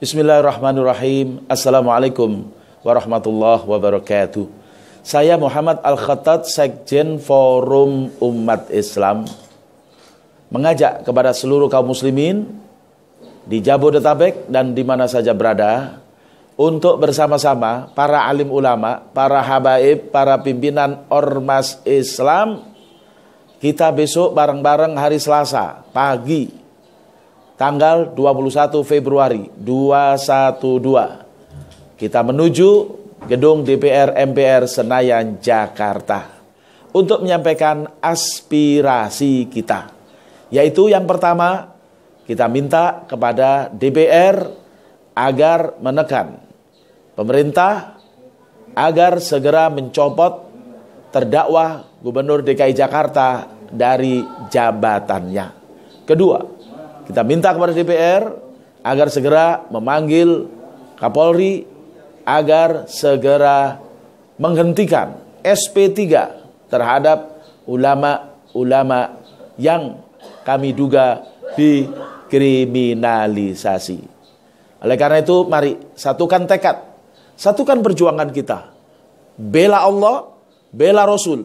Bismillahirrahmanirrahim. Assalamualaikum warahmatullahi wabarakatuh. Saya Muhammad Al-Khattat, Sekjen Forum Umat Islam, mengajak kepada seluruh kaum muslimin di Jabodetabek dan di mana saja berada untuk bersama-sama para alim ulama, para habaib, para pimpinan ormas Islam kita besok bareng-bareng hari Selasa pagi tanggal 21 Februari 212 kita menuju gedung DPR MPR Senayan Jakarta untuk menyampaikan aspirasi kita yaitu yang pertama kita minta kepada DPR agar menekan pemerintah agar segera mencopot terdakwa Gubernur DKI Jakarta dari jabatannya. Kedua, kita minta kepada DPR agar segera memanggil Kapolri agar segera menghentikan SP3 terhadap ulama-ulama yang kami duga dikriminalisasi. Oleh karena itu, mari satukan tekad, satukan perjuangan kita. Bela Allah, bela Rasul,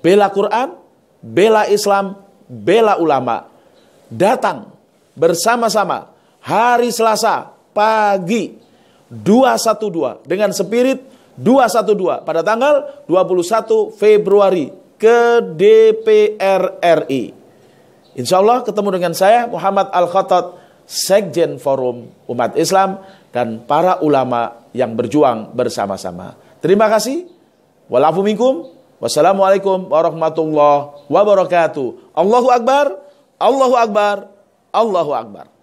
bela Quran, bela Islam, bela ulama. Datang bersama-sama hari Selasa pagi 212 dengan spirit 212 pada tanggal 21 Februari ke DPR RI. Insya Allah ketemu dengan saya Muhammad al khotot Sekjen Forum Umat Islam dan para ulama yang berjuang bersama-sama. Terima kasih. Walafumikum. Wassalamualaikum warahmatullahi wabarakatuh. Allahu Akbar. Allahu Akbar. Allahu Akbar.